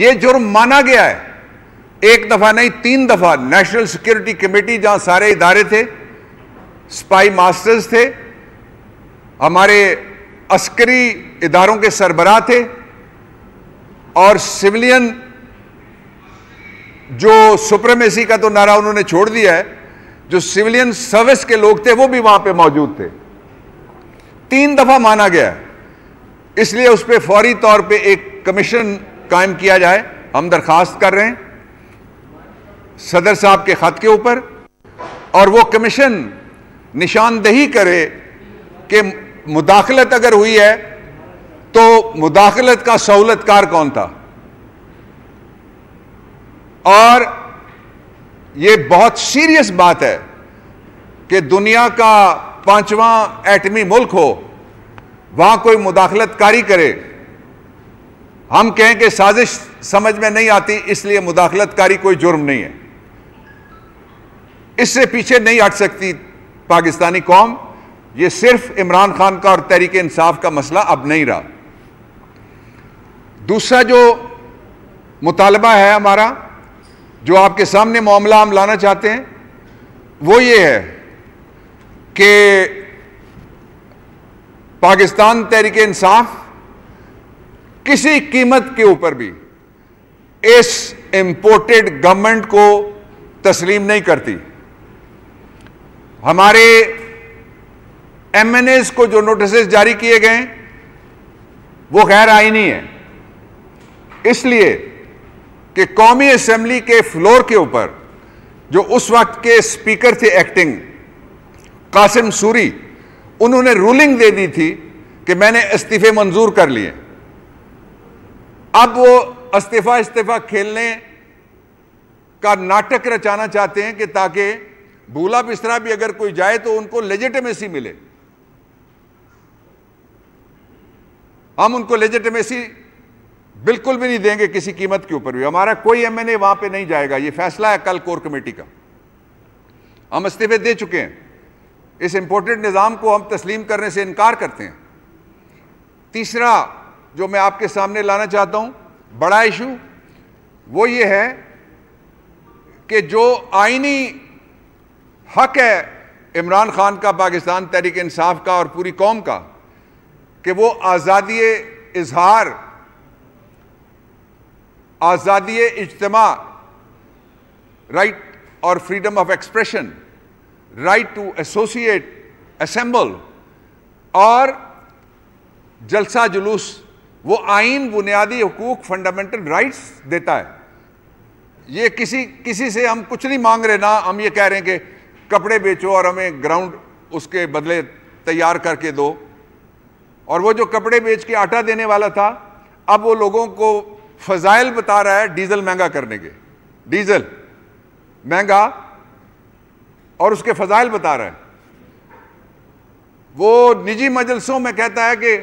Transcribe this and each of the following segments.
यह जुर्म माना गया है एक दफा नहीं तीन दफा नेशनल सिक्योरिटी कमेटी जहां सारे इदारे थे स्पाई मास्टर्स थे हमारे अस्करी इदारों के सरबराह थे और सिविलियन जो सुप्रेमेसी का तो नारा उन्होंने छोड़ दिया है जो सिविलियन सर्विस के लोग थे वो भी वहां पे मौजूद थे तीन दफा माना गया इसलिए उस पर फौरी तौर पे एक कमीशन कायम किया जाए हम दरख्वास्त कर रहे हैं सदर साहब के ख़त के ऊपर और वो कमीशन निशानदेही करे कि मुदाखलत अगर हुई है तो मुदाखलत का सहूलतकार कौन था और ये बहुत सीरियस बात है कि दुनिया का पांचवा एटमी मुल्क हो वहां कोई मुदाखलतकारी करे हम कहें कि साजिश समझ में नहीं आती इसलिए मुदाखलतकारी कोई जुर्म नहीं है इससे पीछे नहीं हट सकती पाकिस्तानी कौम ये सिर्फ इमरान खान का और तहरीक इंसाफ का मसला अब नहीं रहा दूसरा जो मुतालबा है हमारा जो आपके सामने मामला हम लाना चाहते हैं वो ये है कि पाकिस्तान तहरीक इंसाफ किसी कीमत के ऊपर भी इस इंपोर्टेड गवर्नमेंट को तस्लीम नहीं करती हमारे एमएनएस को जो नोटिस जारी किए गए वो गैर आईनी है इसलिए कि कौमी असेंबली के फ्लोर के ऊपर जो उस वक्त के स्पीकर थे एक्टिंग कासिम सूरी उन्होंने रूलिंग दे दी थी कि मैंने इस्तीफे मंजूर कर लिए अब वो इस्तीफा इस्तीफा खेलने का नाटक रचाना चाहते हैं कि ताकि भूला बिस्तरा भी अगर कोई जाए तो उनको लेजिटमेसी मिले हम उनको लेजिटमेसी बिल्कुल भी नहीं देंगे किसी कीमत के ऊपर भी हमारा कोई एमएनए वहां पे नहीं जाएगा ये फैसला है कल कोर कमेटी का हम इस्तीफे दे चुके हैं इस इंपोर्टेंट निज़ाम को हम तस्लीम करने से इनकार करते हैं तीसरा जो मैं आपके सामने लाना चाहता हूं बड़ा इशू वो ये है कि जो आइनी हक है इमरान खान का पाकिस्तान तहरीक इंसाफ का और पूरी कौम का कि वो आज़ादी इजहार आज़ादी इजतमा राइट और freedom of expression right to associate assemble और जलसा जुलूस वो आइन बुनियादी हकूक फंडामेंटल राइट्स देता है ये किसी किसी से हम कुछ नहीं मांग रहे ना हम ये कह रहे हैं कि कपड़े बेचो और हमें ग्राउंड उसके बदले तैयार करके दो और वो जो कपड़े बेच के आटा देने वाला था अब वो लोगों को फजाइल बता रहा है डीजल महंगा करने के डीजल महंगा और उसके फजाइल बता रहा है वो निजी मजलसों में कहता है कि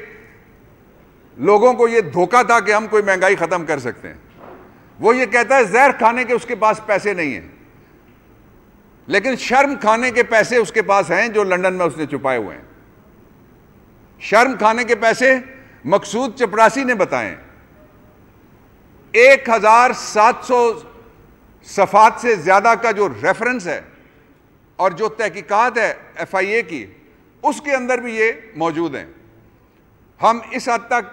लोगों को ये धोखा था कि हम कोई महंगाई ख़त्म कर सकते हैं वो ये कहता है जहर खाने के उसके पास पैसे नहीं है लेकिन शर्म खाने के पैसे उसके पास हैं जो लंदन में उसने छुपाए हुए हैं शर्म खाने के पैसे मकसूद चपरासी ने बताए एक हजार सात सौ सफात से ज़्यादा का जो रेफरेंस है और जो तहकीकत है एफ आई ए की उसके अंदर भी ये मौजूद हैं हम इस हद तक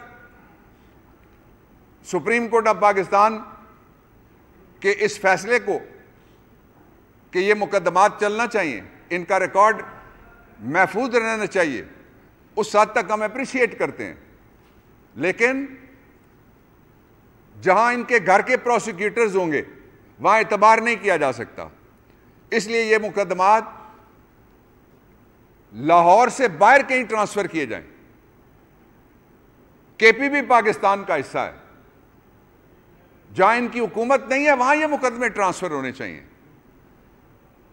सुप्रीम कोर्ट ऑफ पाकिस्तान के इस फैसले को कि ये मुकदमा चलना चाहिए इनका रिकॉर्ड महफूज रहना चाहिए उस हद तक हम अप्रिशिएट करते हैं लेकिन जहां इनके घर के प्रोसिक्यूटर्स होंगे वहां एतबार नहीं किया जा सकता इसलिए ये मुकदमा लाहौर से बाहर कहीं ट्रांसफर किए जाएं केपी भी पाकिस्तान का हिस्सा है जहां इनकी हुकूमत नहीं है वहां ये मुकदमे ट्रांसफर होने चाहिए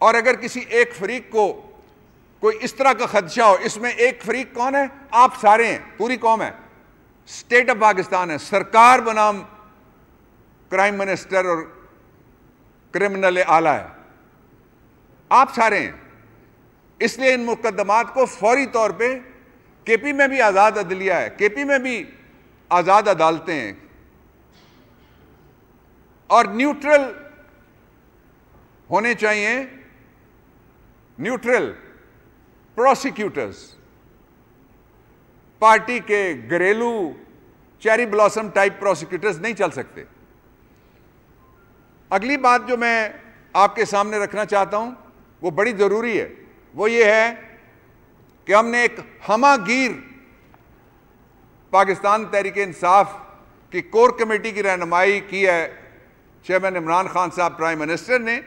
और अगर किसी एक फरीक को कोई इस तरह का खदशा हो इसमें एक फरीक कौन है आप सारे हैं पूरी कौम है स्टेट ऑफ पाकिस्तान है सरकार बनाम क्राइम मिनिस्टर और क्रिमिनल आला है आप सारे हैं इसलिए इन मुकदमात को फौरी तौर पे केपी में भी आज़ाद अदलिया है केपी में भी आज़ाद अदालतें हैं और न्यूट्रल होने चाहिए न्यूट्रल प्रोसिक्यूटर्स पार्टी के घरेलू चेरी ब्लॉसम टाइप प्रोसिक्यूटर्स नहीं चल सकते अगली बात जो मैं आपके सामने रखना चाहता हूं वो बड़ी ज़रूरी है वो ये है कि हमने एक हमागीर पाकिस्तान तहरीक इंसाफ की कोर कमेटी की रहनुमाई की है चेयरमैन इमरान खान साहब प्राइम मिनिस्टर ने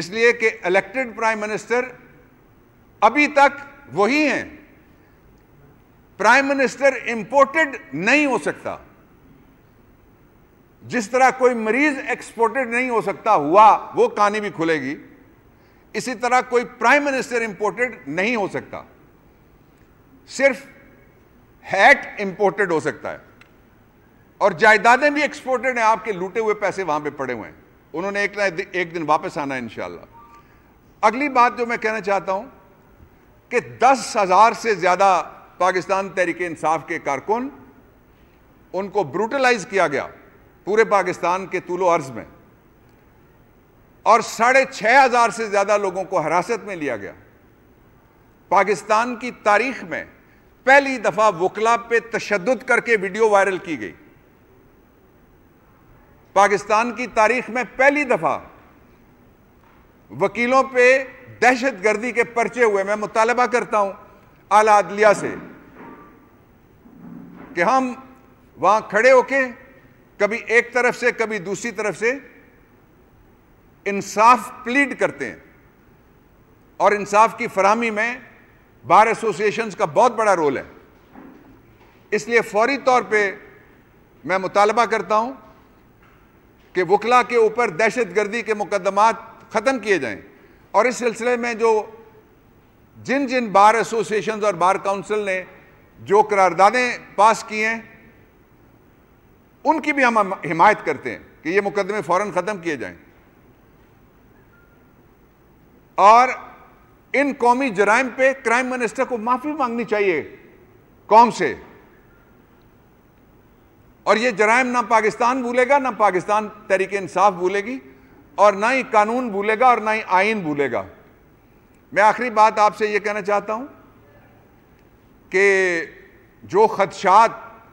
इसलिए कि इलेक्टेड प्राइम मिनिस्टर अभी तक वही हैं प्राइम मिनिस्टर इंपोर्टेड नहीं हो सकता जिस तरह कोई मरीज एक्सपोर्टेड नहीं हो सकता हुआ वो कहानी भी खुलेगी इसी तरह कोई प्राइम मिनिस्टर इंपोर्टेड नहीं हो सकता सिर्फ हैट इंपोर्टेड हो सकता है और जायदादें भी एक्सपोर्टेड हैं आपके लूटे हुए पैसे वहां पे पड़े हुए हैं उन्होंने एक ना एक दिन वापस आना है इन अगली बात जो मैं कहना चाहता हूं कि दस हज़ार से ज़्यादा पाकिस्तान तहरीक इंसाफ के कारकुन उनको ब्रूटलाइज किया गया पूरे पाकिस्तान के तूलो अर्ज में और साढ़े छह हज़ार से ज़्यादा लोगों को हिरासत में लिया गया पाकिस्तान की तारीख में पहली दफ़ा वकला पे तशद करके वीडियो वायरल की गई पाकिस्तान की तारीख में पहली दफ़ा वकीलों पे दहशत गर्दी के पर्चे हुए मैं मुतालबा करता हूं आला अदलिया से कि हम वहां खड़े होके कभी एक तरफ से कभी दूसरी तरफ से इंसाफ प्लीड करते हैं और इंसाफ की फरहमी में बार एसोसिएशंस का बहुत बड़ा रोल है इसलिए फौरी तौर पे मैं मुतालबा करता हूं कि वकला के ऊपर दहशत गर्दी के मुकदमात ख़त्म किए जाएँ और इस सिलसिले में जो जिन जिन बार एसोसिएशन और बार काउंसिल ने जो करारदादें पास की हैं उनकी भी हम हिमायत करते हैं कि ये मुकदमे फौरन ख़त्म किए जाए और इन कौमी जराइम पे क्राइम मिनिस्टर को माफ़ी मांगनी चाहिए कौम से और ये जराइम ना पाकिस्तान भूलेगा ना पाकिस्तान तरीके इंसाफ भूलेगी और ना ही कानून भूलेगा और ना ही आइन भूलेगा मैं आखिरी बात आपसे ये कहना चाहता हूं कि जो खदशात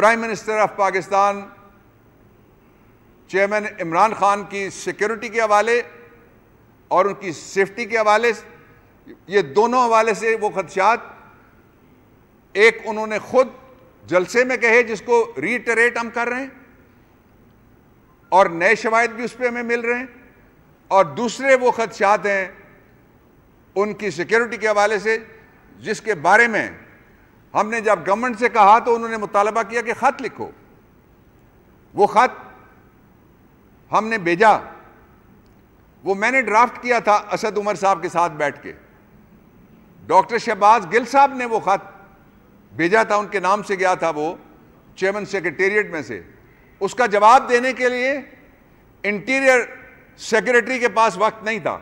prime minister of Pakistan chairman Imran Khan की सिक्योरिटी के हवाले और उनकी सेफ्टी के हवाले ये दोनों हवाले से वो खदशात एक उन्होंने खुद जलसे में कहे जिसको रीटरेट हम कर रहे हैं और नए शवायद भी उस पर हमें मिल रहे हैं और दूसरे वो खदशात हैं उनकी सिक्योरिटी के हवाले से जिसके बारे में हमने जब गवर्नमेंट से कहा तो उन्होंने मुतालबा किया कि ख़त लिखो वो ख़त हमने भेजा वो मैंने ड्राफ्ट किया था असद उमर साहब के साथ बैठ के डॉक्टर शहबाज गिल साहब ने वो ख़त भेजा था उनके नाम से गया था वो चेयरमैन सेक्रेटेरिएट में से उसका जवाब देने के लिए इंटीरियर सेक्रेटरी के पास वक्त नहीं था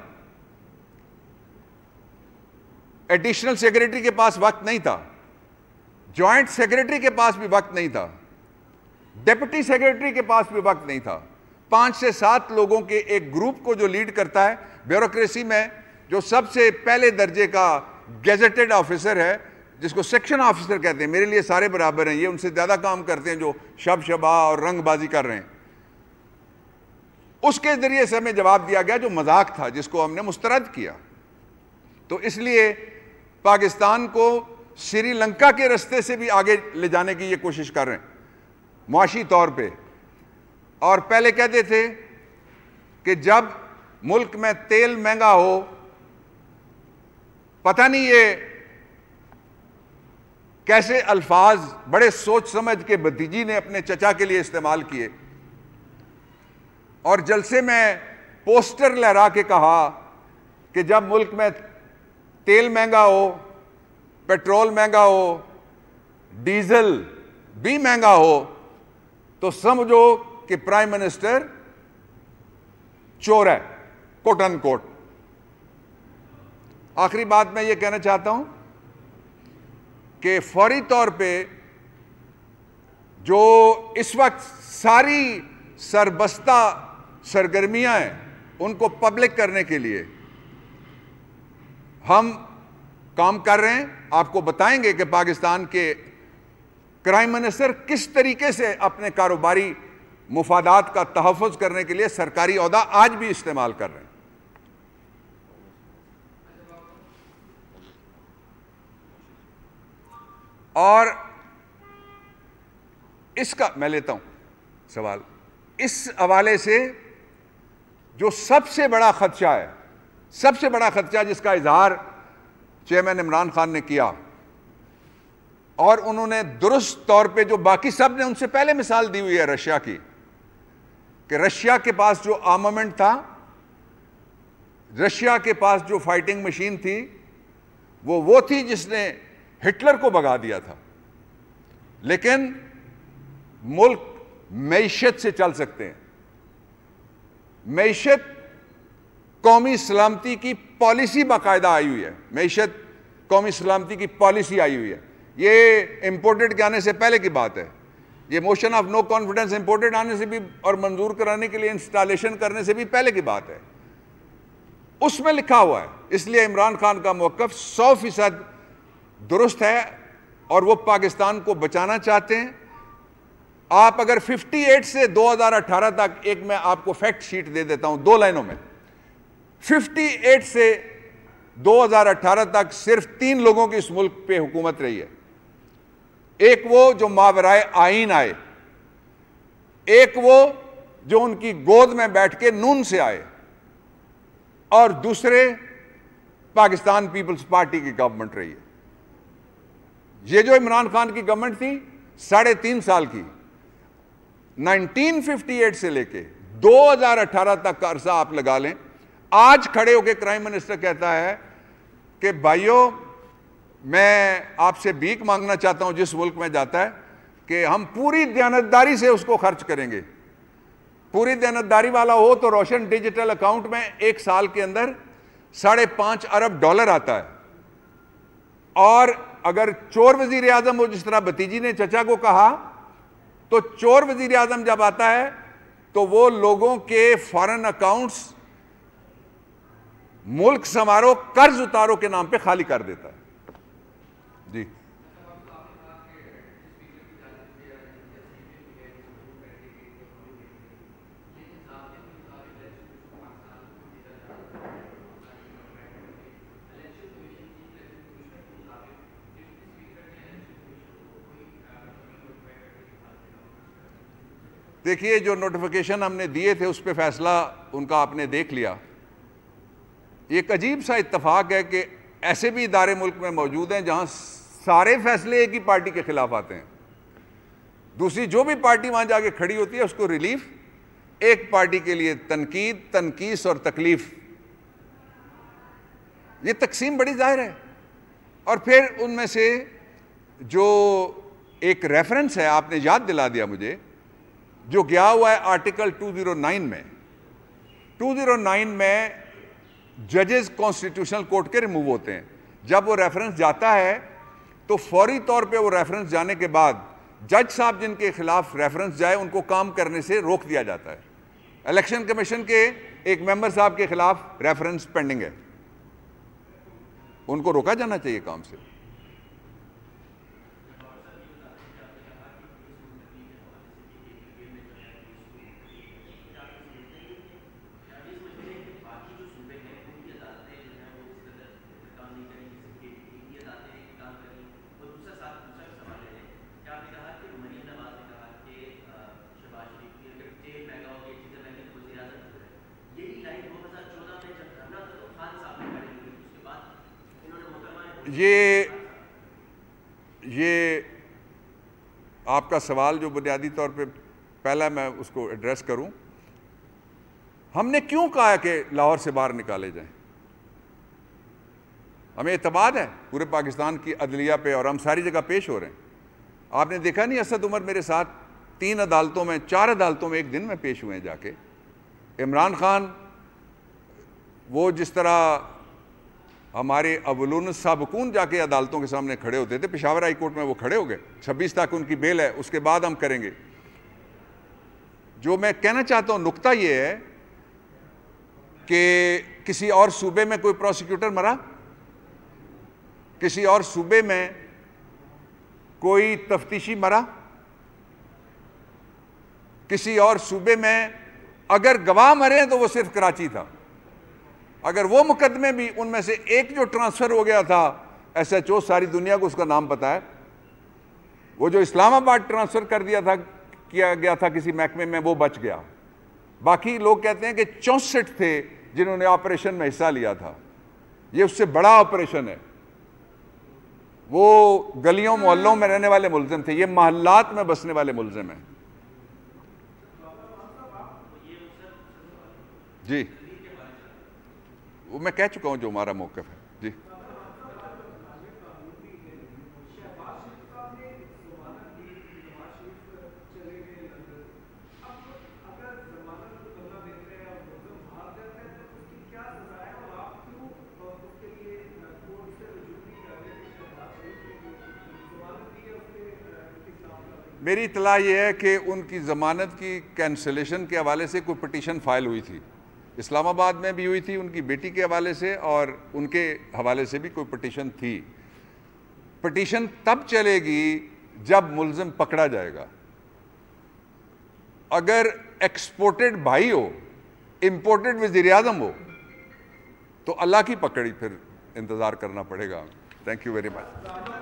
एडिशनल सेक्रेटरी के पास वक्त नहीं था जॉइंट सेक्रेटरी के पास भी वक्त नहीं था डेप्यूटी सेक्रेटरी के पास भी वक्त नहीं था पांच से सात लोगों के एक ग्रुप को जो लीड करता है ब्यूरोक्रेसी में जो सबसे पहले दर्जे का गेजेटेड ऑफिसर है जिसको सेक्शन ऑफिसर कहते हैं मेरे लिए सारे बराबर हैं ये उनसे ज़्यादा काम करते हैं जो शब शबा और रंगबाजी कर रहे हैं उसके ज़रिए से हमें जवाब दिया गया जो मजाक था जिसको हमने मुस्तरद किया तो इसलिए पाकिस्तान को श्रीलंका के रस्ते से भी आगे ले जाने की ये कोशिश कर रहे हैं मुआशी तौर पे और पहले कहते थे कि जब मुल्क में तेल महंगा हो पता नहीं ये कैसे अल्फाज बड़े सोच समझ के भतीजी ने अपने चचा के लिए इस्तेमाल किए और जलसे में पोस्टर लहरा के कहा कि जब मुल्क में तेल महंगा हो पेट्रोल महंगा हो डीजल भी महंगा हो तो समझो कि प्राइम मिनिस्टर चोर है कोट अन कोट आखिरी बात मैं ये कहना चाहता हूं कि फौरी तौर पे जो इस वक्त सारी सरबस्ता सरगर्मियां हैं उनको पब्लिक करने के लिए हम काम कर रहे हैं आपको बताएंगे कि पाकिस्तान के क्राइम मिनिस्टर किस तरीके से अपने कारोबारी मुफादात का तहफ़ करने के लिए सरकारी अहदा आज भी इस्तेमाल कर रहे हैं और इसका मैं लेता हूं सवाल इस हवाले से जो सबसे बड़ा खदशा है सबसे बड़ा खदशा जिसका इजहार चेयरमैन इमरान खान ने किया और उन्होंने दुरुस्त तौर पे जो बाकी सब ने उनसे पहले मिसाल दी हुई है रशिया की कि रशिया के पास जो आर्मामेंट था रशिया के पास जो फाइटिंग मशीन थी वो वो थी जिसने हिटलर को भगा दिया था लेकिन मुल्क मीशत से चल सकते हैं मीशत कौमी सलामती की पॉलिसी बाकायदा आई हुई है मीशत कौमी सलामती की पॉलिसी आई हुई है ये इंपोर्टेड के आने से पहले की बात है ये motion of no confidence imported आने से भी और मंजूर कराने के लिए इंस्टॉलेशन करने से भी पहले की बात है उसमें लिखा हुआ है इसलिए इमरान खान का मौकफ सौ फीसद दुरुस्त है और वो पाकिस्तान को बचाना चाहते हैं आप अगर 58 से 2018 तक एक मैं आपको फैक्ट शीट दे देता हूं दो लाइनों में 58 से 2018 तक सिर्फ तीन लोगों की इस मुल्क पे हुकूमत रही है एक वो जो मावराए आइन आए एक वो जो उनकी गोद में बैठ के नून से आए और दूसरे पाकिस्तान पीपल्स पार्टी की गवर्नमेंट रही है ये जो इमरान खान की गवर्नमेंट थी साढ़े तीन साल की 1958 से लेके 2018 तक का अरसा आप लगा लें आज खड़े होकर क्राइम मिनिस्टर कहता है कि भाइयों मैं आपसे भीख मांगना चाहता हूं जिस मुल्क में जाता है कि हम पूरी दयानतदारी से उसको खर्च करेंगे पूरी दयानतदारी वाला हो तो रोशन डिजिटल अकाउंट में एक साल के अंदर साढ़े पांच अरब डॉलर आता है और अगर चोर वजीर आजम हो जिस तरह भतीजी ने चचा को कहा तो चोर वजीर आजम जब आता है तो वो लोगों के फॉरेन अकाउंट्स मुल्क समारोह कर्ज उतारो के नाम पे खाली कर देता है जी देखिए जो नोटिफिकेशन हमने दिए थे उस पर फैसला उनका आपने देख लिया एक अजीब सा इतफाक़ है कि ऐसे भी इदारे मुल्क में मौजूद हैं जहां सारे फैसले एक ही पार्टी के ख़िलाफ़ आते हैं दूसरी जो भी पार्टी वहां जाके खड़ी होती है उसको रिलीफ एक पार्टी के लिए तनकीद तनकीस और तकलीफ़ ये तकसीम बड़ी ज़ाहिर है और फिर उनमें से जो एक रेफरेंस है आपने याद दिला दिया मुझे जो गया हुआ है आर्टिकल 209 में 209 में जजेस कॉन्स्टिट्यूशनल कोर्ट के रिमूव होते हैं जब वो रेफरेंस जाता है तो फौरी तौर पे वो रेफरेंस जाने के बाद जज साहब जिनके खिलाफ रेफरेंस जाए उनको काम करने से रोक दिया जाता है इलेक्शन कमीशन के एक मेंबर साहब के खिलाफ रेफरेंस पेंडिंग है उनको रोका जाना चाहिए काम से ये ये आपका सवाल जो बुनियादी तौर पे पहला मैं उसको एड्रेस करूं हमने क्यों कहा कि लाहौर से बाहर निकाले जाएं हमें एतबाद है पूरे पाकिस्तान की अदलिया पे और हम सारी जगह पेश हो रहे हैं आपने देखा नहीं असद उमर मेरे साथ तीन अदालतों में चार अदालतों में एक दिन में पेश हुए हैं जाके इमरान खान वो जिस तरह हमारे अवलुन सबकून जाके अदालतों के सामने खड़े होते थे पिशावर हाई कोर्ट में वो खड़े हो गए छब्बीस तक उनकी बेल है उसके बाद हम करेंगे जो मैं कहना चाहता हूँ नुकता ये है कि किसी और सूबे में कोई प्रोसिक्यूटर मरा किसी और सूबे में कोई तफ्तीशी मरा किसी और सूबे में अगर गवाह मरे हैं तो वो सिर्फ कराची था अगर वो मुकदमे भी उनमें से एक जो ट्रांसफ़र हो गया था एस एच ओ सारी दुनिया को उसका नाम पता है वो जो इस्लामाबाद ट्रांसफ़र कर दिया था किया गया था किसी महकमे में वो बच गया बाकी लोग कहते हैं कि चौंसठ थे जिन्होंने ऑपरेशन में हिस्सा लिया था ये उससे बड़ा ऑपरेशन है वो गलियों हाँ। मोहल्लों में रहने वाले मुलजिम थे ये महल्लात में बसने वाले मुलजिम हैं जी वो मैं कह चुका हूँ जो हमारा मौकफ है जी मेरी इतला ये है कि उनकी ज़मानत की कैंसलेशन के हवाले से कोई पटिशन फ़ाइल हुई थी इस्लामाबाद में भी हुई थी उनकी बेटी के हवाले से और उनके हवाले से भी कोई पटिशन थी पटिशन तब चलेगी जब मुलजम पकड़ा जाएगा अगर एक्सपोर्टेड भाई हो इम्पोर्टेड वजीर आजम हो तो अल्लाह की पकड़ी फिर इंतज़ार करना पड़ेगा थैंक यू वेरी मच